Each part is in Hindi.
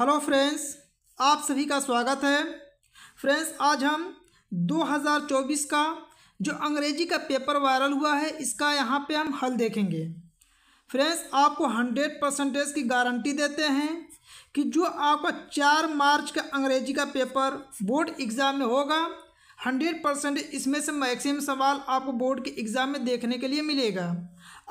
हेलो फ्रेंड्स आप सभी का स्वागत है फ्रेंड्स आज हम 2024 का जो अंग्रेजी का पेपर वायरल हुआ है इसका यहाँ पे हम हल देखेंगे फ्रेंड्स आपको 100 परसेंटेज की गारंटी देते हैं कि जो आपका 4 मार्च का अंग्रेजी का पेपर बोर्ड एग्ज़ाम में होगा 100 परसेंट इसमें से मैक्सिमम सवाल आपको बोर्ड के एग्ज़ाम में देखने के लिए मिलेगा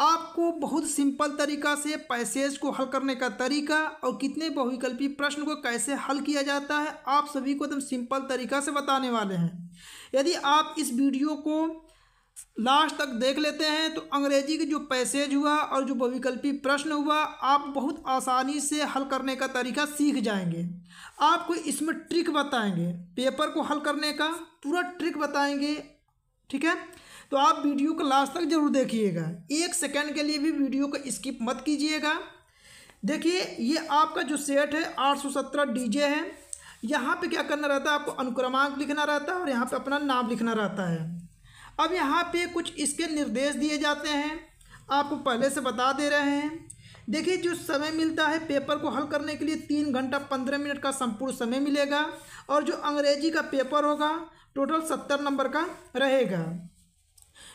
आपको बहुत सिंपल तरीका से पैसेज को हल करने का तरीका और कितने बहुविकल्पी प्रश्न को कैसे हल किया जाता है आप सभी को एकदम सिंपल तरीका से बताने वाले हैं यदि आप इस वीडियो को लास्ट तक देख लेते हैं तो अंग्रेजी के जो पैसेज हुआ और जो बहुविकल्पी प्रश्न हुआ आप बहुत आसानी से हल करने का तरीका सीख जाएंगे आपको इसमें ट्रिक बताएंगे पेपर को हल करने का पूरा ट्रिक बताएंगे ठीक है तो आप वीडियो को लास्ट तक जरूर देखिएगा एक सेकेंड के लिए भी वीडियो को स्किप मत कीजिएगा देखिए ये आपका जो सेट है आठ सौ सत्रह डी जे है यहाँ पे क्या करना रहता है आपको अनुक्रमांक लिखना रहता है और यहाँ पे अपना नाम लिखना रहता है अब यहाँ पे कुछ इसके निर्देश दिए जाते हैं आपको पहले से बता दे रहे हैं देखिए जो समय मिलता है पेपर को हल करने के लिए तीन घंटा पंद्रह मिनट का संपूर्ण समय मिलेगा और जो अंग्रेजी का पेपर होगा टोटल सत्तर नंबर का रहेगा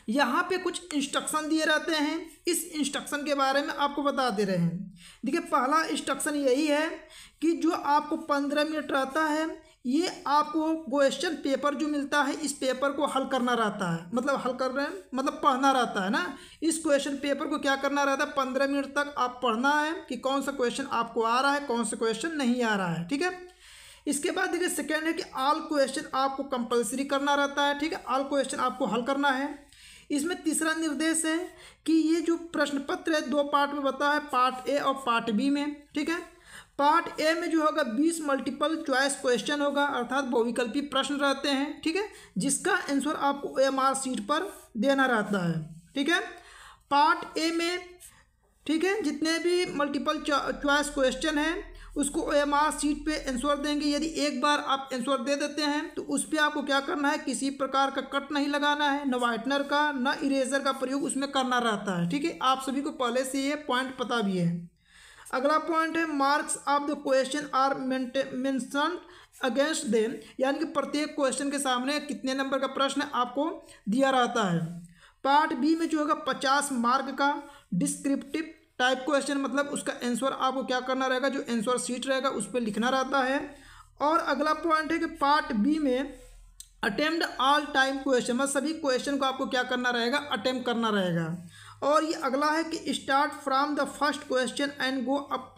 यहाँ पे कुछ इंस्ट्रक्शन दिए रहते हैं इस इंस्ट्रक्शन के बारे में आपको बता दे रहे हैं देखिए पहला इंस्ट्रक्शन यही है कि जो आपको पंद्रह मिनट रहता है ये आपको क्वेश्चन पेपर जो मिलता है इस पेपर को हल करना रहता है मतलब हल कर रहे हैं मतलब पढ़ना रहता है ना इस क्वेश्चन पेपर को क्या करना रहता है पंद्रह मिनट तक आप पढ़ना है कि कौन सा क्वेश्चन आपको आ रहा है कौन सा क्वेश्चन नहीं आ रहा है ठीक है इसके बाद देखिए सेकेंड है कि ऑल क्वेश्चन आपको कंपलसरी करना रहता है ठीक है ऑल क्वेश्चन आपको हल करना है इसमें तीसरा निर्देश है कि ये जो प्रश्न पत्र है दो पार्ट में बता है पार्ट ए और पार्ट बी में ठीक है पार्ट ए में जो होगा बीस मल्टीपल चॉइस क्वेश्चन होगा अर्थात बहुविकल्पी प्रश्न रहते हैं ठीक है जिसका आंसर आपको एम आर सीट पर देना रहता है ठीक है पार्ट ए में ठीक है जितने भी मल्टीपल चॉइस क्वेश्चन हैं उसको एम सीट पे आंसर देंगे यदि एक बार आप एंसोर दे देते हैं तो उस पर आपको क्या करना है किसी प्रकार का कट नहीं लगाना है न वाइटनर का न इरेजर का प्रयोग उसमें करना रहता है ठीक है आप सभी को पहले से ये पॉइंट पता भी है अगला पॉइंट है marks of the question are mention against them यानी कि प्रत्येक क्वेश्चन के सामने कितने नंबर का प्रश्न आपको दिया रहता है पार्ट बी में जो होगा पचास मार्क का डिस्क्रिप्टिव टाइप क्वेश्चन मतलब उसका आंसर आपको क्या करना रहेगा जो आंसर सीट रहेगा उस पर लिखना रहता है और अगला पॉइंट है कि पार्ट बी में अटेम्प्ट ऑल टाइम क्वेश्चन मतलब सभी क्वेश्चन को आपको क्या करना रहेगा अटेम्प्ट करना रहेगा और ये अगला है कि start from the first question and go up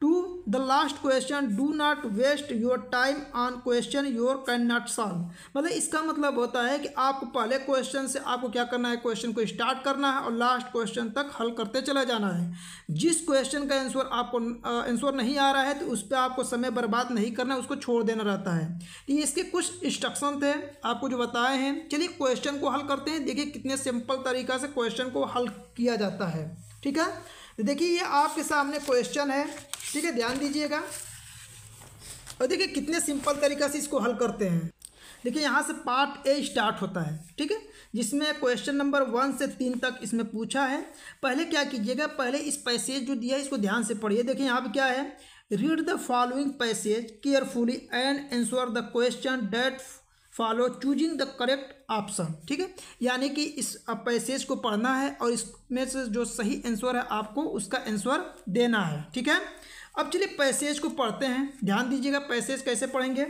to the last question do not waste your time on question your can not solve मतलब इसका मतलब होता है कि आपको पहले क्वेश्चन से आपको क्या करना है क्वेश्चन को स्टार्ट करना है और लास्ट क्वेश्चन तक हल करते चला जाना है जिस क्वेश्चन का आंसर आपको आंसर नहीं आ रहा है तो उस पर आपको समय बर्बाद नहीं करना है उसको छोड़ देना रहता है तो ये इसके कुछ इंस्ट्रक्शन थे आपको जो बताए हैं चलिए क्वेश्चन को हल करते हैं देखिए कितने सिंपल तरीका से क्वेश्चन को हल किया जाता है ठीक है तो देखिए ये आपके सामने क्वेश्चन है ठीक है ध्यान दीजिएगा और देखिए कितने सिंपल तरीका से इसको हल करते हैं देखिए यहाँ से पार्ट ए स्टार्ट होता है ठीक है जिसमें क्वेश्चन नंबर वन से तीन तक इसमें पूछा है पहले क्या कीजिएगा पहले इस पैसेज जो दिया है इसको ध्यान से पढ़िए देखिए यहाँ पर क्या है read the following passage carefully and answer the question that follow choosing the correct option ठीक है यानी कि इस पैसेज को पढ़ना है और इसमें से जो सही आंसर है आपको उसका आंसर देना है ठीक है अब चलिए पैसेज को पढ़ते हैं ध्यान दीजिएगा पैसेज कैसे पढ़ेंगे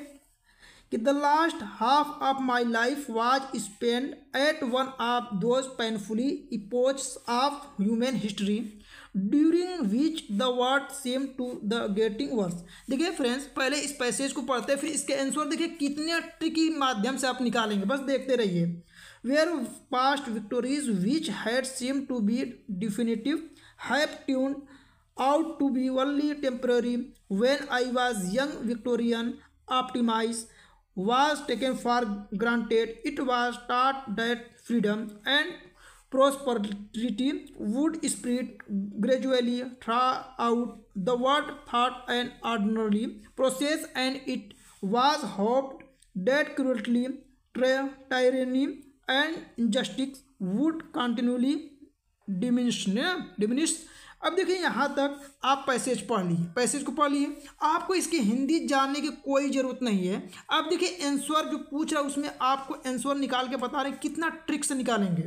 कि the last half of my life was spend at one of those painfully epoch of human history during which the world seemed to the getting worse देखिए फ्रेंड्स पहले इस पैसेज को पढ़ते हैं फिर इसके आंसर देखिए कितने ट्रिकी माध्यम से आप निकालेंगे बस देखते रहिए where past victories which had seemed to be definitive have turned out to be only temporary when I was young Victorian optimism was taken for granted it was taught that freedom and prosperity would spread gradually throughout the world thought an ordinary process and it was hoped that cruelty tyranny and injustice would continually diminish diminish अब देखिए यहाँ तक आप पैसेज पढ़ लीजिए पैसेज को पढ़ लीजिए आपको इसकी हिंदी जानने की कोई ज़रूरत नहीं है अब देखिए आंसर जो पूछ रहा है उसमें आपको आंसर निकाल के बता रहे हैं कितना ट्रिक्स निकालेंगे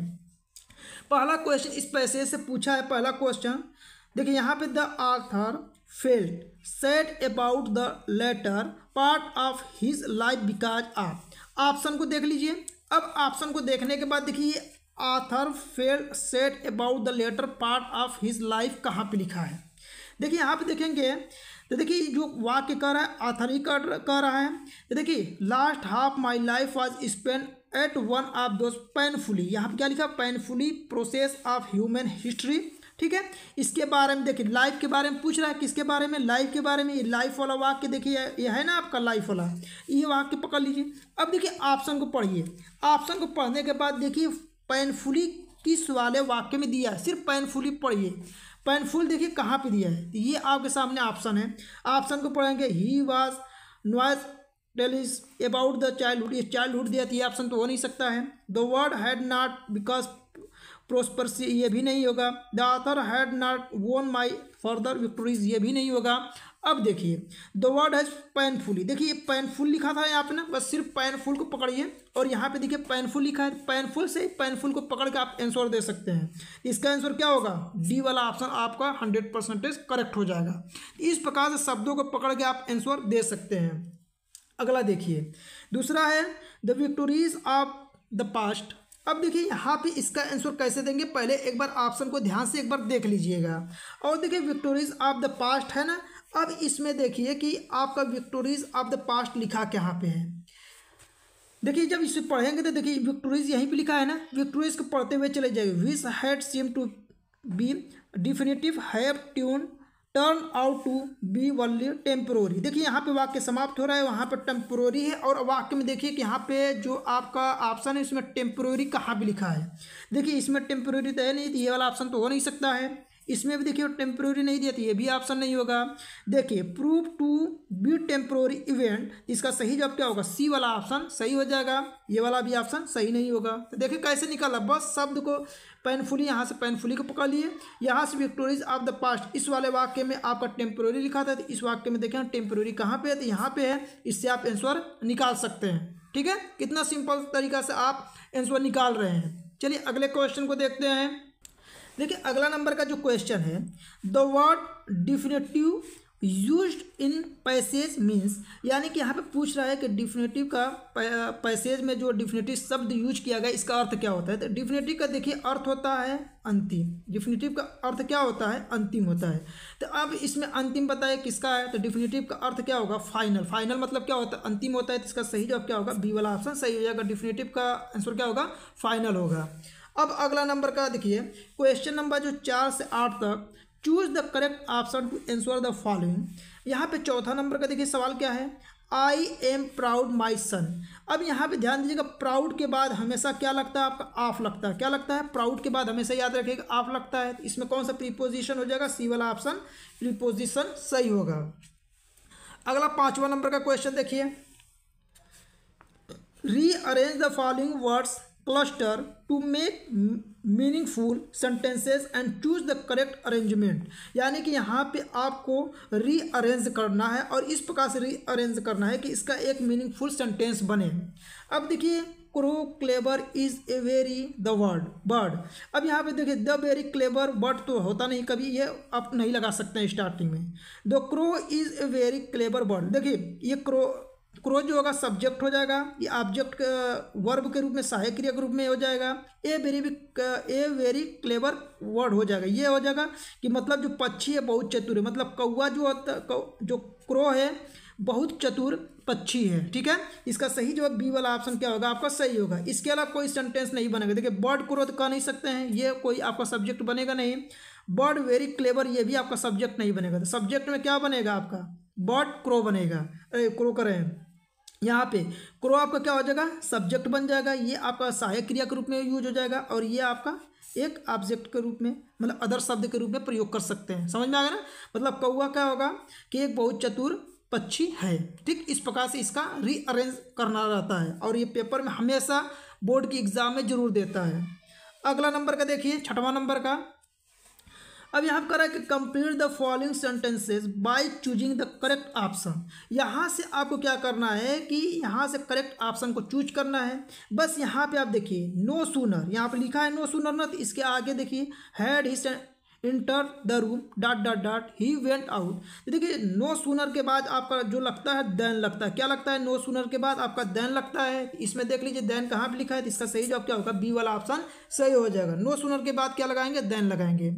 पहला क्वेश्चन इस पैसे से पूछा है पहला क्वेश्चन देखिए यहाँ पे the author felt sad about the latter part of his life because आप ऑप्शन को देख लीजिए अब ऑप्शन को देखने के बाद देखिए author felt sad about the latter part of his life कहाँ पे लिखा है देखिए यहाँ पे देखेंगे तो देखिए जो वाक्य कर रहा है आथर ही कह कर रहा है तो देखिए last half my life was spend at one of those painfully यहाँ पर क्या लिखा painfully process of human history ठीक है इसके बारे में देखिए लाइफ के बारे में पूछ रहा है किसके बारे में लाइफ के बारे में ये लाइफ वाला वाक्य देखिए ये है ना आपका लाइफ वाला ये वाक्य पकड़ लीजिए अब देखिए ऑप्शन को पढ़िए ऑप्शन को पढ़ने के बाद देखिए पेनफुली किस वाले वाक्य में दिया है सिर्फ पेनफुली पढ़िए पेनफुल देखिए कहाँ पर दिया है ये आपके सामने ऑप्शन है ऑप्शन को पढ़ेंगे ही was noise tale is about the childhood ये चाइल्डहुड दिया था ये ऑप्शन तो हो नहीं सकता है the word had not because prosper से ये भी नहीं होगा द आथर हैड नॉट वोन माई फर्दर विक्टोरीज ये भी नहीं होगा अब देखिए द वर्ड हैज पैनफुली देखिए पैनफुल लिखा था यहाँ पे ना बस सिर्फ पैनफुल को पकड़िए और यहाँ पे देखिए पैनफुल लिखा है पैनफुल से पैनफुल को पकड़ के आप आंसर दे सकते हैं इसका आंसर क्या होगा डी वाला ऑप्शन आपका हंड्रेड परसेंटेज करेक्ट हो जाएगा इस प्रकार से शब्दों को पकड़ के आप आंसर दे सकते हैं अगला देखिए दूसरा है the victories of the past अब देखिए यहाँ पे इसका आंसर कैसे देंगे पहले एक बार ऑप्शन को ध्यान से एक बार देख लीजिएगा और देखिए विक्टोरीज ऑफ द पास्ट है ना अब इसमें देखिए कि आपका विक्टोरीज ऑफ द पास्ट लिखा कहाँ पे है देखिए जब इसे पढ़ेंगे तो देखिए विक्टोरीज यहीं पे लिखा है ना विक्टोरीज को पढ़ते हुए चले जाएंगे which had seem to be definitive have tune turn out to be only temporary देखिए यहाँ पे वाक्य समाप्त हो रहा है वहाँ पर टेम्प्रोरी है और वाक्य में देखिए कि यहाँ पे जो आपका ऑप्शन है इसमें टेम्प्रोरी कहाँ भी लिखा है देखिए इसमें टेम्प्रोरी तो है नहीं तो ये वाला ऑप्शन तो हो नहीं सकता है इसमें भी देखिए टेम्प्रोरी नहीं दिया था ये भी ऑप्शन नहीं होगा देखिए proof to be temporary event इसका सही जवाब क्या होगा सी वाला ऑप्शन सही हो जाएगा ये वाला भी ऑप्शन सही नहीं होगा तो देखिए कैसे निकाला बस शब्द को पेनफुली यहाँ से पेनफुली को पकड़ लिए यहाँ से विक्टोरीज ऑफ द पास्ट इस वाले वाक्य में आपका टेम्प्रोरी लिखा था तो इस वाक्य में देखें टेम्प्रोरी कहाँ पर है तो यहाँ पे है इससे आप आंसर निकाल सकते हैं ठीक है कितना सिंपल तरीका से आप आंसर निकाल रहे हैं चलिए अगले क्वेश्चन को देखते हैं देखिए अगला नंबर का जो क्वेश्चन है the word definitive use in passage means यानी कि यहाँ पे पूछ रहा है कि डिफिनेटिव का पैसेज में जो डिफिनेटिव शब्द यूज किया गया इसका अर्थ क्या होता है तो डिफिनेटिव का देखिए अर्थ होता है अंतिम डिफिनेटिव का अर्थ क्या होता है अंतिम होता है तो अब इसमें अंतिम बताए किसका है तो डिफिनेटिव का अर्थ क्या होगा फाइनल फाइनल मतलब क्या होता है अंतिम होता है तो इसका सही जवाब क्या होगा बी वाला ऑप्शन सही हो जाएगा डिफिनेटिव का आंसर क्या होगा फाइनल होगा अब अगला नंबर का देखिए क्वेश्चन नंबर जो चार से आठ तक choose the correct option to answer the following यहाँ पे चौथा नंबर का देखिए सवाल क्या है आई एम प्राउड माई सन अब यहाँ पे ध्यान दीजिएगा प्राउड के बाद हमेशा क्या लगता है आपका ऑफ लगता है क्या लगता है प्राउड के बाद हमेशा याद रखिएगा ऑफ लगता है तो इसमें कौन सा प्रीपोजिशन हो जाएगा सी वाला ऑप्शन प्रीपोजिशन सही होगा अगला पांचवा नंबर का क्वेश्चन देखिए rearrange the following words cluster to make meaningful sentences and choose the correct arrangement यानी कि यहाँ पे आपको रीअरेंज करना है और इस प्रकार से रीअरेंज करना है कि इसका एक मीनिंगफुल सेंटेंस बने अब देखिए crow clever is a very the word bird अब यहाँ पे देखिए द वेरी क्लेबर बर्ड तो होता नहीं कभी ये आप नहीं लगा सकते हैं स्टार्टिंग में the crow is a very clever bird देखिए ये क्रो क्रोज जो होगा सब्जेक्ट हो जाएगा ये ऑब्जेक्ट वर्ब के रूप में सहायक क्रिया के रूप में हो जाएगा a very a very clever word हो जाएगा ये हो जाएगा कि मतलब जो पक्षी है बहुत चतुर है मतलब कौआ जो होता जो क्रो है बहुत चतुर पक्षी है ठीक है इसका सही जवाब बी वाला ऑप्शन क्या होगा आपका सही होगा इसके अलावा कोई सेंटेंस नहीं बनेगा देखिए बर्ड क्रो तो कह नहीं सकते हैं ये कोई आपका सब्जेक्ट बनेगा नहीं बर्ड वेरी क्लेवर ये भी आपका सब्जेक्ट नहीं बनेगा तो सब्जेक्ट में क्या बनेगा आपका बर्ड क्रो बनेगा अरे क्रो करें यहाँ पे क्रो आपका क्या हो जाएगा सब्जेक्ट बन जाएगा ये आपका सहायक क्रिया के रूप में यूज हो जाएगा और ये आपका एक ऑब्जेक्ट के रूप में मतलब अदर शब्द के रूप में प्रयोग कर सकते हैं समझ में आ गया ना मतलब कौआ क्या होगा कि एक बहुत चतुर पक्षी है ठीक इस प्रकार से इसका रीअरेंज करना रहता है और ये पेपर में हमेशा बोर्ड की एग्जाम में जरूर देता है अगला नंबर का देखिए छठवां नंबर का अब यहाँ पर कि complete the following sentences by choosing the correct option यहाँ से आपको क्या करना है कि यहाँ से करेक्ट ऑप्शन को चूज करना है बस यहाँ पे आप देखिए नो सूनर यहाँ पे लिखा है नो सूनर ना तो इसके आगे देखिए had he enter the room dot dot dot he went out देखिए नो सूनर के बाद आपका जो लगता है दैन लगता है क्या लगता है नो सूनर के बाद आपका दैन लगता है इसमें देख लीजिए दैन कहाँ पर लिखा है तो इसका सही जवाब क्या होगा बी वाला ऑप्शन सही हो जाएगा नो सूनर के बाद क्या लगाएंगे दैन लगाएंगे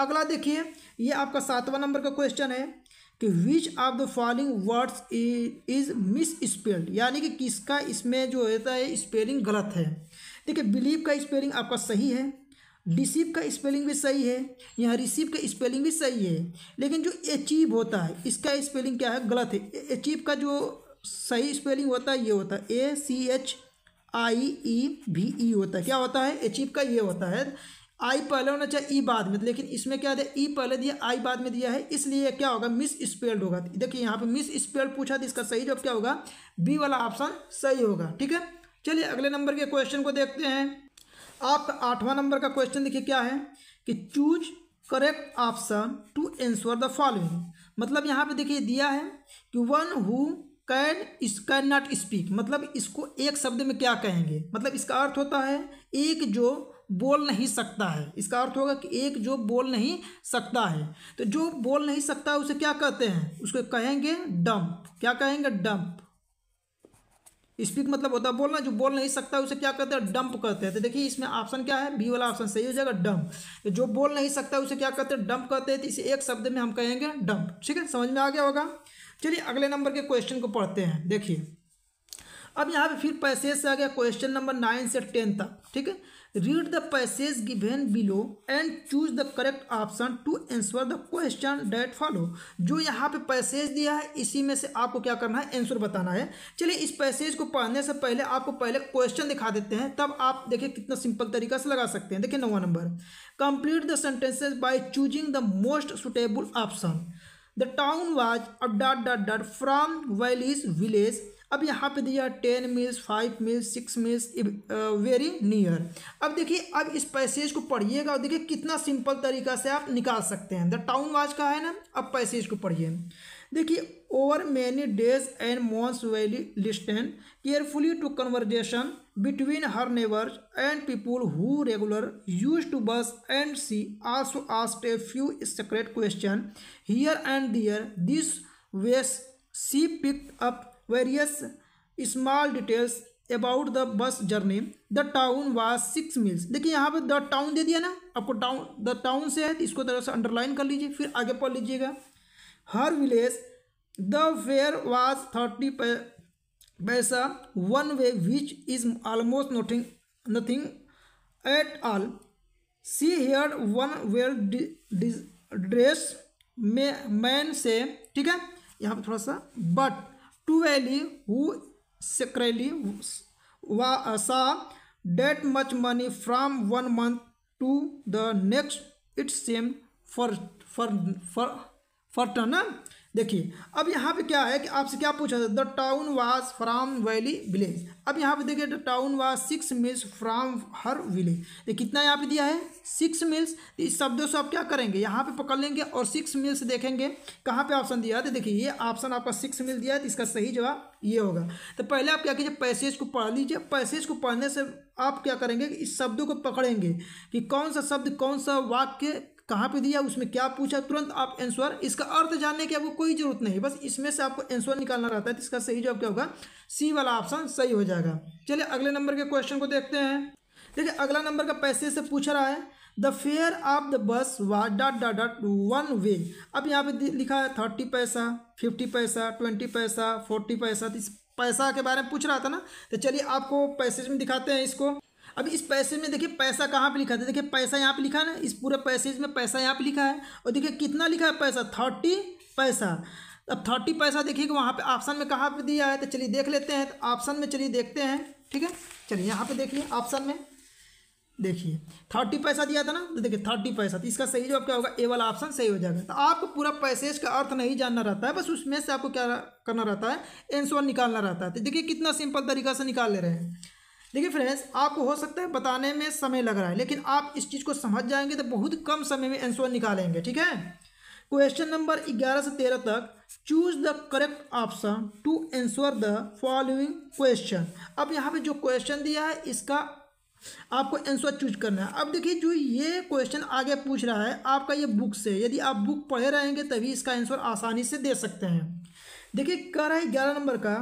अगला देखिए ये आपका सातवां नंबर का क्वेश्चन है कि which of the following words is misspelled यानी कि किसका इसमें जो होता है स्पेलिंग गलत है देखिए बिलीव का स्पेलिंग आपका सही है डिसीव का स्पेलिंग भी सही है यहाँ रिसीव का स्पेलिंग भी सही है लेकिन जो अचीव होता है इसका स्पेलिंग क्या है गलत है अचीव का जो सही स्पेलिंग होता है ये होता है ए C H I E V E होता है क्या होता है अचीव का ये होता है आई पहले होना चाहिए ई बाद में लेकिन इसमें क्या दिया ई पहले दिया आई बाद में दिया है इसलिए क्या होगा मिस स्पेल्ड होगा देखिए यहाँ पे मिस स्पेल्ड पूछा तो इसका सही जवाब क्या होगा बी वाला ऑप्शन सही होगा ठीक है चलिए अगले नंबर के क्वेश्चन को देखते हैं आपका आठवां नंबर का क्वेश्चन देखिए क्या है कि choose correct option to answer the following मतलब यहाँ पे देखिए दिया है कि one who can is can not speak मतलब इसको एक शब्द में क्या कहेंगे मतलब इसका अर्थ होता है एक जो बोल नहीं सकता है इसका अर्थ होगा कि एक जो बोल नहीं सकता है तो जो बोल नहीं सकता है उसे क्या कहते हैं उसको कहेंगे डंप क्या कहेंगे डंप स्पीक मतलब होता है बोलना जो बोल नहीं सकता उसे क्या कहते हैं डंप कहते हैं तो देखिए इसमें ऑप्शन क्या है बी वाला ऑप्शन सही हो जाएगा डंप तो जो बोल नहीं सकता उसे क्या कहते हैं डंप कहते हैं तो इसे एक शब्द में हम कहेंगे डंप ठीक है समझ में आ गया होगा चलिए अगले नंबर के क्वेश्चन को पढ़ते हैं देखिए अब यहाँ पे फिर पैसेज से आ गया क्वेश्चन नंबर नाइन से टेन तक ठीक है read the passage given below and choose the correct option to answer the question that follow जो यहाँ पे पैसेज दिया है इसी में से आपको क्या करना है आंसर बताना है चलिए इस पैसेज को पढ़ने से पहले आपको पहले क्वेश्चन दिखा देते हैं तब आप देखिए कितना सिंपल तरीका से लगा सकते हैं देखिए नवा number complete the sentences by choosing the most suitable option the town was अब dot dot dot from Valli's village अब यहाँ पे दिया ten miles five miles six miles very near अब देखिए अब इस पैसेज को पढ़िएगा और देखिए कितना सिंपल तरीका से आप निकाल सकते हैं द टाउन वाच का है ना अब पैसेज को पढ़िए देखिए over many days and months Valli listen carefully to conversation between her neighbours and people who regular use to bus and she also asked a few secret question here and there this ways she pick up various small details about the bus journey the town was six miles देखिए यहाँ पे द टाउन दे दिया ना आपको टाउन द टाउन से है तो इसको तरह से अंडरलाइन कर लीजिए फिर आगे पढ़ लीजिएगा her village the fare was thirty paisa one way which is almost noting nothing at all she hear one well dress man say ठीक है यहाँ पर थोड़ा सा but to Valli who secretly saw that much money from one month to the next it's same for for for fortune देखिए अब यहाँ पे क्या है कि आपसे क्या पूछा था the town was from Valli village अब यहाँ पे देखिए the town was six miles from her village ये कितना यहाँ पे दिया है सिक्स मिल्स तो इस शब्दों से आप क्या करेंगे यहाँ पे पकड़ लेंगे और सिक्स मिल्स देखेंगे कहाँ पे ऑप्शन दिया था तो देखिए ये ऑप्शन आपका सिक्स मिल दिया है तो इसका सही जवाब ये होगा तो पहले आप क्या कीजिए पैसेज को पढ़ लीजिए पैसेज को पढ़ने से आप क्या करेंगे इस शब्दों को पकड़ेंगे कि कौन सा शब्द कौन सा वाक्य कहाँ पे दिया उसमें क्या पूछा तुरंत आप आंसर इसका अर्थ जानने की आपको कोई जरूरत नहीं बस इसमें से आपको आंसर निकालना रहता है तो इसका सही जवाब क्या होगा सी वाला ऑप्शन सही हो जाएगा चलिए अगले नंबर के क्वेश्चन को देखते हैं देखिए अगला नंबर का पैसे से पूछ रहा है the fair of the bus was dot dot dot one way अब यहाँ पे लिखा है थर्टी पैसा फिफ्टी पैसा ट्वेंटी पैसा फोर्टी पैसा तो इस पैसा के बारे में पूछ रहा था ना तो चलिए आपको पैसेज में दिखाते हैं इसको अब इस पैसे में देखिए पैसा कहाँ पे लिखा था देखिए पैसा यहाँ पे लिखा ना इस पूरे पैसेज में पैसा यहाँ पे लिखा है और देखिए कितना लिखा है पैसा थर्टी पैसा अब थर्टी पैसा देखिए कि वहाँ पे ऑप्शन में कहाँ पे दिया है तो चलिए देख लेते हैं तो ऑप्शन में चलिए देखते हैं ठीक है चलिए यहाँ पे देखिए ऑप्शन में देखिए थर्टी पैसा दिया था ना तो देखिए थर्टी पैसा तो इसका सही जवाब क्या होगा ए वाला ऑप्शन सही हो जाएगा तो आपको पूरा पैसेज का अर्थ नहीं जानना रहता है बस उसमें से आपको क्या करना रहता है एंसर निकालना रहता है तो देखिए कितना सिंपल तरीका से निकाल ले रहे हैं देखिए फ्रेंड्स आपको हो सकता है बताने में समय लग रहा है लेकिन आप इस चीज़ को समझ जाएंगे तो बहुत कम समय में आंसर निकालेंगे ठीक है क्वेश्चन नंबर ग्यारह से तेरह तक choose the correct option to answer the following question अब यहाँ पे जो क्वेश्चन दिया है इसका आपको आंसर चूज करना है अब देखिए जो ये क्वेश्चन आगे पूछ रहा है आपका ये बुक से यदि आप बुक पढ़े रहेंगे तभी इसका आंसर आसानी से दे सकते हैं देखिए कह रहा है ग्यारह नंबर का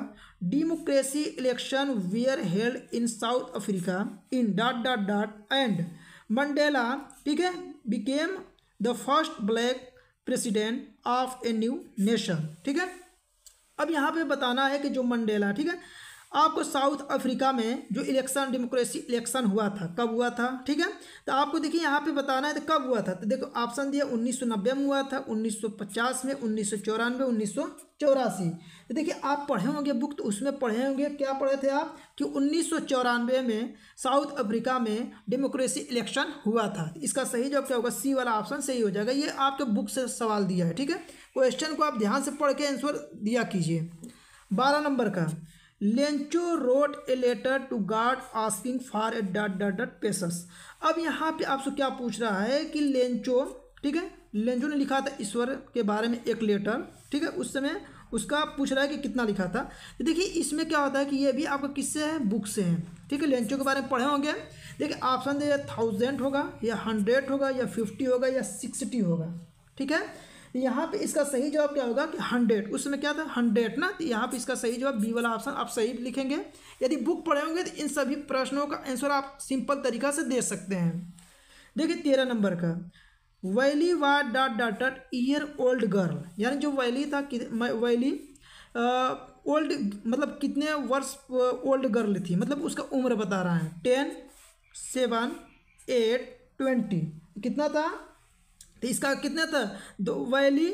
democracy election were held in South Africa in dot dot dot and Mandela ठीक है became the first black president of a new nation ठीक है अब यहाँ पे बताना है कि जो मंडेला ठीक है आपको साउथ अफ्रीका में जो इलेक्शन डेमोक्रेसी इलेक्शन हुआ था कब हुआ था ठीक है तो आपको देखिए यहाँ पे बताना है तो कब हुआ था तो देखो ऑप्शन दिया 1990 में हुआ था 1950 में उन्नीस सौ चौरानवे उन्नीस सौ चौरासी तो देखिए आप पढ़े होंगे बुक तो उसमें पढ़े होंगे क्या पढ़े थे आप कि उन्नीस सौ चौरानवे में साउथ अफ्रीका में डेमोक्रेसी इलेक्शन हुआ था इसका सही जवाब क्या होगा सी वाला ऑप्शन सही हो जाएगा ये आपके बुक से सवाल दिया है ठीक है क्वेश्चन को आप ध्यान से पढ़ के आंसर दिया कीजिए बारह नंबर का Lencho wrote a letter to God asking for a dot dot dot patience अब यहाँ पे आपसे क्या पूछ रहा है कि लेंचो ठीक है लेंचो ने लिखा था ईश्वर के बारे में एक लेटर ठीक है उस समय उसका पूछ रहा है कि कितना लिखा था तो देखिए इसमें क्या होता है कि ये भी आपका किससे है बुक से है ठीक है लेंचो के बारे में पढ़े होंगे देखिए ऑप्शन दे थाउजेंड होगा या हंड्रेड होगा या फिफ्टी होगा या सिक्सटी होगा ठीक है यहाँ पे इसका सही जवाब क्या होगा कि हंड्रेड उसमें क्या था हंड्रेड ना तो यहाँ पे इसका सही जवाब बी वाला ऑप्शन आप सही लिखेंगे यदि बुक पढ़े होंगे तो इन सभी प्रश्नों का आंसर आप सिंपल तरीका से दे सकते हैं देखिए तेरह नंबर का Valli was dot dot dot year old girl यानी जो वैली था वैली ओल्ड मतलब कितने वर्ष ओल्ड गर्ल थी मतलब उसका उम्र बता रहा है टेन सेवन एट ट्वेंटी कितना था तो इसका कितना था दो Valli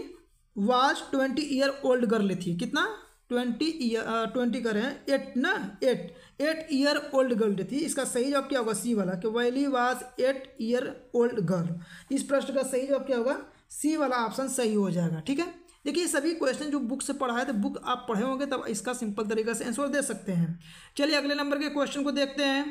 was twenty year old girl थी कितना ट्वेंटी ईयर ट्वेंटी कर रहे हैं एट ना eight eight year old girl थी इसका सही जवाब क्या होगा सी वाला कि Valli was eight year old girl इस प्रश्न का सही जवाब क्या होगा सी वाला ऑप्शन सही हो जाएगा ठीक है देखिए सभी क्वेश्चन जो बुक से पढ़ा है तो बुक आप पढ़े होंगे तब इसका सिंपल तरीके से आंसर दे सकते हैं चलिए अगले नंबर के क्वेश्चन को देखते हैं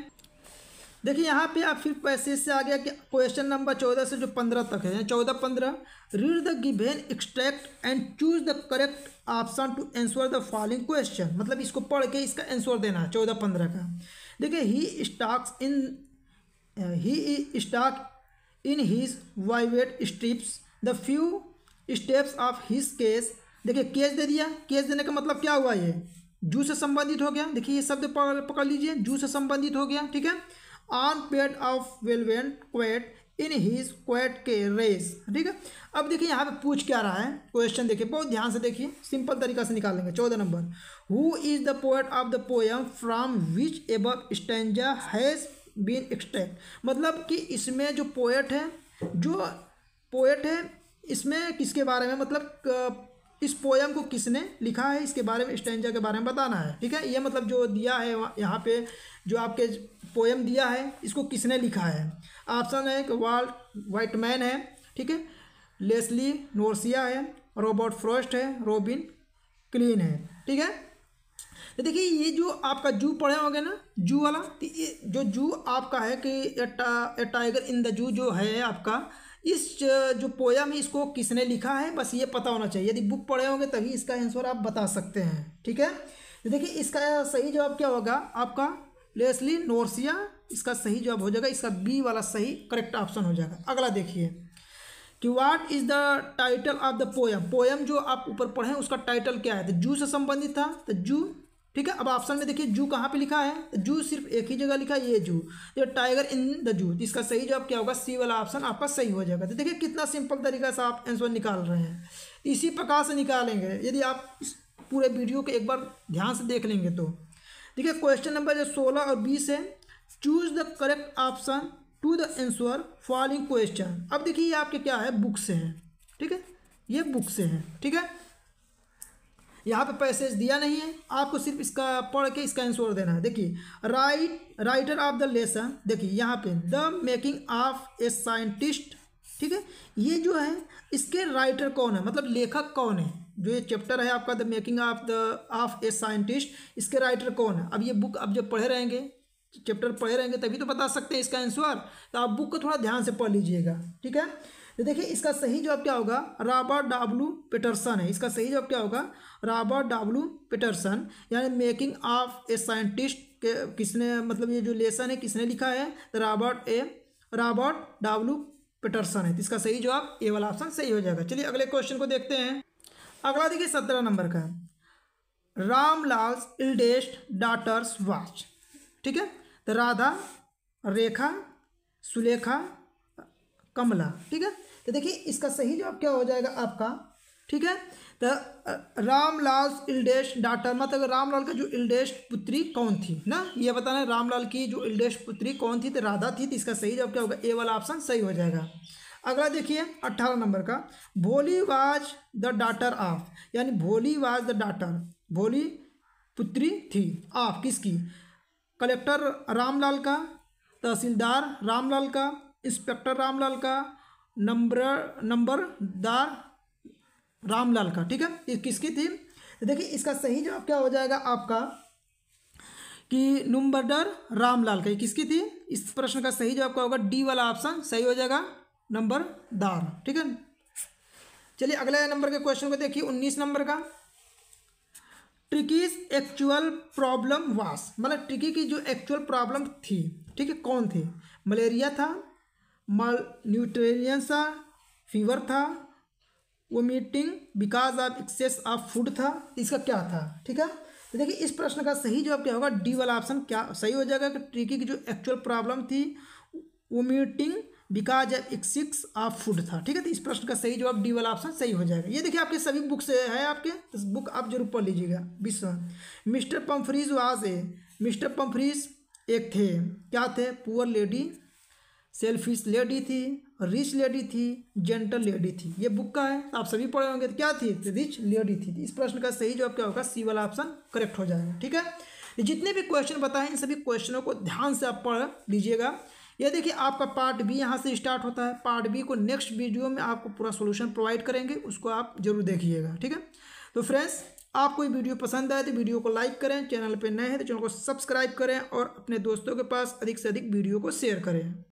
देखिए यहाँ पे आप फिर पैसेज से आ गया कि क्वेश्चन नंबर चौदह से जो पंद्रह तक है चौदह पंद्रह read the given extract and choose the correct option to answer the following question मतलब इसको पढ़ के इसका आंसर देना है चौदह पंद्रह का देखिए he stalks in he stalk in his vivid stripes the few steps of his cage देखिए केस दे दिया केस देने का मतलब क्या हुआ ये जू से संबंधित हो गया देखिए ये शब्द पकड़ लीजिए जू से संबंधित हो गया ठीक है on pad of velvet quiet in his quiet के रेस ठीक है अब देखिए यहाँ पे पूछ क्या रहा है क्वेश्चन देखिए बहुत ध्यान से देखिए सिंपल तरीका से निकालेंगे चौदह number who is the poet of the poem from which above stanza has been extent मतलब कि इसमें जो पोएट है जो पोएट है इसमें किसके बारे में मतलब इस पोएम को किसने लिखा है इसके बारे में स्टेंजा के बारे में बताना है ठीक है ये मतलब जो दिया है यहाँ पे जो आपके पोएम दिया है इसको किसने लिखा है ऑप्शन है कि वाल्ट वाइटमैन है ठीक है लेस्ली नोर्सिया है रॉबर्ट फ्रॉस्ट है रोबिन क्लीन है ठीक है तो देखिए ये जो आपका जू पढ़े होंगे ना जू वाला तो ये जो जू आपका है कि ए टाइगर इन द जू जो है आपका इस जो पोया में इसको किसने लिखा है बस ये पता होना चाहिए यदि बुक पढ़े होंगे तभी इसका आंसर आप बता सकते हैं ठीक है तो देखिए इसका सही जवाब क्या होगा आपका लेस्ली नोर्सिया इसका सही जवाब हो जाएगा इसका बी वाला सही करेक्ट ऑप्शन हो जाएगा अगला देखिए कि what is the title of the poem poem जो आप ऊपर पढ़े उसका टाइटल क्या है तो जू से संबंधित था तो जू ठीक है अब ऑप्शन में देखिए जू कहाँ पे लिखा है तो जू सिर्फ एक ही जगह लिखा है ये जू ये टाइगर इन द जू इसका सही जवाब क्या होगा सी वाला ऑप्शन आपका सही हो जाएगा तो देखिए कितना सिंपल तरीका से आप आंसर निकाल रहे हैं इसी प्रकार से निकालेंगे यदि आप पूरे वीडियो को एक बार ध्यान से देख लेंगे तो देखिए क्वेश्चन नंबर जो सोलह और बीस है choose the correct option to the answer following question अब देखिए ये आपके क्या है बुक से है ठीक है ये बुक से है ठीक है यहाँ पे पैसेज दिया नहीं है आपको सिर्फ इसका पढ़ के इसका आंसर देना है देखिए write writer of the lesson देखिए यहाँ पे the making of a scientist ठीक है ये जो है इसके राइटर कौन है मतलब लेखक कौन है जो ये चैप्टर है आपका the making of the of a scientist इसके राइटर कौन है अब ये बुक अब जब पढ़े रहेंगे चैप्टर पढ़े रहेंगे तभी तो बता सकते हैं इसका आंसर तो आप बुक को थोड़ा ध्यान से पढ़ लीजिएगा ठीक है तो देखिए इसका सही जवाब क्या होगा रॉबर्ट डब्ल्यू पीटरसन है इसका सही जवाब क्या होगा रॉबर्ट डब्ल्यू पीटरसन यानी मेकिंग ऑफ ए साइंटिस्ट के किसने मतलब ये जो लेसन है किसने लिखा है Robert a Robert W Peterson है तो इसका सही जवाब ए वाला ऑप्शन सही हो जाएगा चलिए अगले क्वेश्चन को देखते हैं अगला देखिए सत्रह नंबर का रामलाल इल्डेस्ट डाटर्स वाच ठीक है तो राधा रेखा सुलेखा कमला ठीक है तो देखिए इसका सही जवाब क्या हो जाएगा आपका ठीक है तो रामलाल इल्डेस्ट डाटर मतलब रामलाल का जो इल्डेस्ट पुत्री कौन थी ना ये बताना रामलाल की जो इल्डेस्ट पुत्री कौन थी तो राधा थी तो इसका सही जवाब क्या होगा ए वाला ऑप्शन सही हो जाएगा अगला देखिए अट्ठारह नंबर का भोली वाज द डाटर ऑफ यानी भोली वाज द डाटर भोली पुत्री थी ऑफ किसकी कलेक्टर रामलाल का तहसीलदार रामलाल का इंस्पेक्टर रामलाल का नंबर नंबरदार रामलाल का ठीक है ये किसकी थी देखिए इसका सही जवाब क्या हो जाएगा आपका कि नंबरदार रामलाल का ये किसकी थी इस प्रश्न का सही जवाब क्या होगा डी वाला ऑप्शन सही हो जाएगा नंबर दार ठीक है चलिए अगले नंबर के क्वेश्चन को देखिए उन्नीस नंबर का ट्रिकीज एक्चुअल प्रॉब्लम वास मतलब ट्रिकी की जो एक्चुअल प्रॉब्लम थी ठीक है कौन थी मलेरिया था मल न्यूट्रेलियंस था फीवर था vomiting because of excess of food था इसका क्या था ठीक है तो देखिए इस प्रश्न का सही जवाब क्या होगा डी वाला ऑप्शन क्या सही हो जाएगा कि ट्रिकी की जो एक्चुअल प्रॉब्लम थी vomiting because excess of food था ठीक है तो इस प्रश्न का सही जवाब डी वाला ऑप्शन सही हो जाएगा ये देखिए आपके सभी बुक्स है आपके तो बुक आप जरूर पढ़ लीजिएगा विश्व mister Pumphreys was a mister Pumphreys एक थे क्या थे पुअर लेडी सेल्फिश लेडी थी रिच लेडी थी जेंटल लेडी थी ये बुक का है तो आप सभी पढ़े होंगे तो क्या थी रिच लेडी थी तो इस प्रश्न का सही जवाब क्या होगा सी वाला ऑप्शन करेक्ट हो जाएगा ठीक है जितने भी क्वेश्चन बताए इन सभी क्वेश्चनों को ध्यान से आप पढ़ लीजिएगा ये देखिए आपका पार्ट बी यहाँ से स्टार्ट होता है पार्ट बी को नेक्स्ट वीडियो में आपको पूरा सोल्यूशन प्रोवाइड करेंगे उसको आप जरूर देखिएगा ठीक है तो फ्रेंड्स आपको ये वीडियो पसंद आए तो वीडियो को लाइक करें चैनल पर नए हैं तो चैनल को सब्सक्राइब करें और अपने दोस्तों के पास अधिक से अधिक वीडियो को शेयर करें